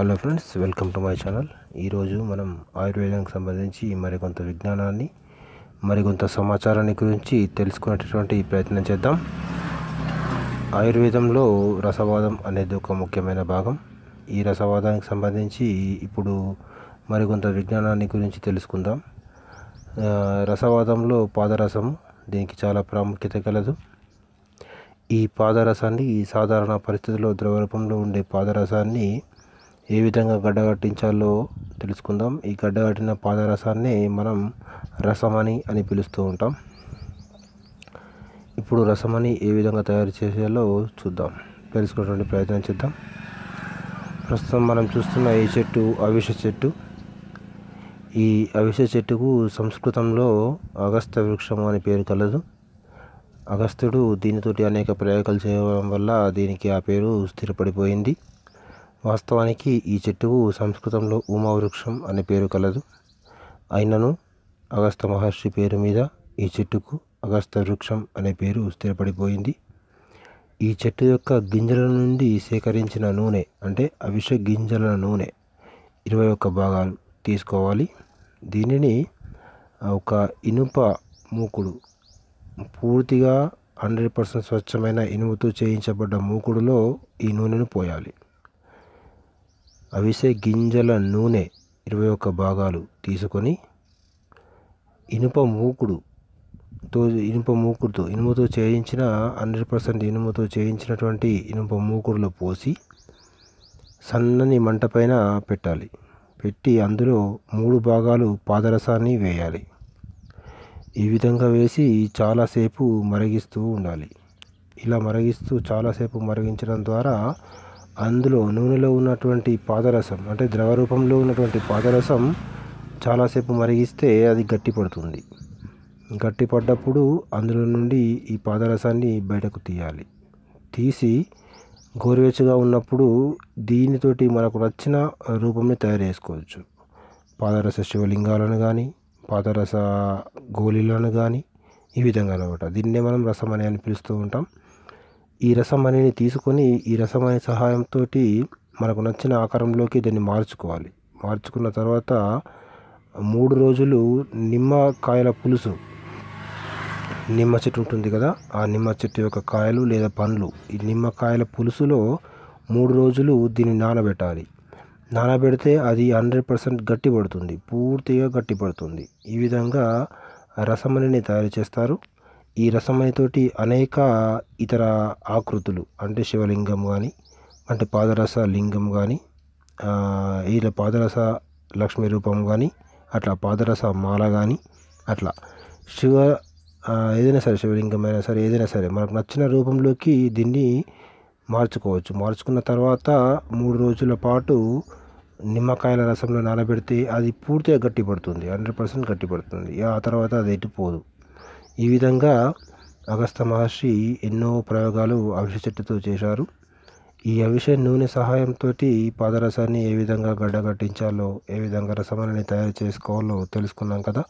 hello friends welcome to my channel ఈరోజు మనం ఆయుర్వేదానికి సంబంధించి మరికొంత విజ్ఞానాన్ని మరికొంత సమాచారాన్ని గురించి తెలుసుకునేటటువంటి ప్రయత్నం చేద్దాం ఆయుర్వేదంలో రసవాదం అనేది ఒక ముఖ్యమైన భాగం ఈ రసవాదానికి సంబంధించి ఇప్పుడు మరికొంత విజ్ఞానాన్ని గురించి తెలుసుకుందాం రసవాదంలో పాదరసం దీనికి చాలా ప్రాముఖ్యత కలదు ఈ పాదరసాన్ని సాధారణ పరిస్థితుల్లో ద్రవ రూపంలో ఉండే పాదరసాన్ని ఏ విధంగా కట్టించాలో తెలుసుకుందాం ఈ గడ్డకట్టిన పాదరసాన్ని మనం రసమణి అని పిలుస్తూ ఉంటాం ఇప్పుడు రసమని ఏ విధంగా తయారు చేసేయాలో చూద్దాం తెలుసుకునేటువంటి ప్రయత్నం చేద్దాం ప్రస్తుతం మనం చూస్తున్న ఈ చెట్టు అవిష చెట్టు ఈ అవిష చెట్టుకు సంస్కృతంలో అగస్త్య వృక్షం అని పేరు కలదు అగస్త్యుడు దీనితోటి అనేక ప్రయోగాలు చేయడం వల్ల దీనికి ఆ పేరు స్థిరపడిపోయింది వాస్తవానికి ఈ చెట్టుకు సంస్కృతంలో ఉమావృక్షం అనే పేరు కలదు అయినను అగస్త మహర్షి పేరు మీద ఈ చెట్టుకు అగస్త వృక్షం అనే పేరు స్థిరపడిపోయింది ఈ చెట్టు యొక్క గింజల నుండి సేకరించిన నూనె అంటే అవిష గింజల నూనె ఇరవై ఒక్క భాగాలు తీసుకోవాలి దీనిని ఒక ఇనుప మూకుడు పూర్తిగా హండ్రెడ్ పర్సెంట్ స్వచ్ఛమైన ఇనుముతో చేయించబడ్డ మూకుడులో ఈ నూనెను పోయాలి అవిసె గింజల నూనె ఇరవై ఒక్క భాగాలు తీసుకొని ఇనుప మూకుడు తో ఇనుప మూకుడుతో ఇనుముతో చేయించిన హండ్రెడ్ పర్సెంట్ ఇనుముతో చేయించినటువంటి ఇనుప మూకుడులో పోసి సన్నని మంట పైన పెట్టాలి పెట్టి అందులో మూడు భాగాలు పాదరసాన్ని వేయాలి ఈ విధంగా వేసి చాలాసేపు మరిగిస్తూ ఉండాలి ఇలా మరిగిస్తూ చాలాసేపు మరిగించడం ద్వారా అందులో నూనెలో ఉన్నటువంటి పాదరసం అంటే ద్రవ రూపంలో ఉన్నటువంటి పాదరసం చాలాసేపు మరిగిస్తే అది గట్టిపడుతుంది గట్టిపడ్డప్పుడు అందులో నుండి ఈ పాదరసాన్ని బయటకు తీయాలి తీసి గోరువెచ్చగా ఉన్నప్పుడు దీనితోటి మనకు నచ్చిన రూపమే తయారు చేసుకోవచ్చు పాదరస శివలింగాలను కానీ పాదరస గోళీలను కానీ ఈ విధంగా అనమాట దీన్నే మనం రసం అని అని పిలుస్తూ ఉంటాం ఈ రసమణిని తీసుకొని ఈ రసమణి సహాయంతో మనకు నచ్చిన ఆకారంలోకి దీన్ని మార్చుకోవాలి మార్చుకున్న తర్వాత మూడు రోజులు నిమ్మకాయల పులుసు నిమ్మ చెట్టు ఉంటుంది కదా ఆ నిమ్మ చెట్టు యొక్క కాయలు లేదా పండ్లు ఈ నిమ్మకాయల పులుసులో మూడు రోజులు దీన్ని నానబెట్టాలి నానబెడితే అది హండ్రెడ్ పర్సెంట్ గట్టిపడుతుంది పూర్తిగా గట్టిపడుతుంది ఈ విధంగా రసమణిని తయారు చేస్తారు ఈ రసమైతోటి అనేక ఇతర ఆకృతులు అంటే శివలింగం కానీ అంటే పాదరస లింగం కానీ ఇలా పాదరస లక్ష్మీ రూపం కానీ అట్లా పాదరస మాల కానీ అట్లా శివ ఏదైనా సరే శివలింగం అయినా సరే ఏదైనా సరే మనకు నచ్చిన రూపంలోకి దీన్ని మార్చుకోవచ్చు మార్చుకున్న తర్వాత మూడు రోజుల పాటు నిమ్మకాయల రసంలో నానబెడితే అది పూర్తిగా గట్టిపడుతుంది హండ్రెడ్ పర్సెంట్ గట్టిపడుతుంది ఆ తర్వాత అది ఎట్టిపోదు ఈ విధంగా అగస్త మహర్షి ఎన్నో ప్రయోగాలు అవిష చెట్టుతో చేశారు ఈ అవిష నూనె సహాయంతో పాదరసాన్ని ఏ విధంగా గడ్డగట్టించాలో ఏ విధంగా రసమాలని తయారు చేసుకోవాలో తెలుసుకున్నాం కదా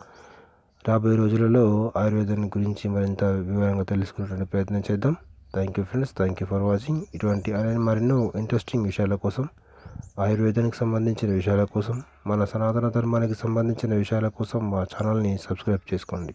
రాబోయే రోజులలో ఆయుర్వేదం గురించి మరింత వివరంగా తెలుసుకునేటువంటి ప్రయత్నం చేద్దాం thank you friends thank you for watching ఇటువంటి అనేది మరెన్నో ఇంట్రెస్టింగ్ విషయాల కోసం ఆయుర్వేదానికి సంబంధించిన విషయాల కోసం మన సనాతన ధర్మానికి సంబంధించిన విషయాల కోసం మా ఛానల్ని సబ్స్క్రైబ్ చేసుకోండి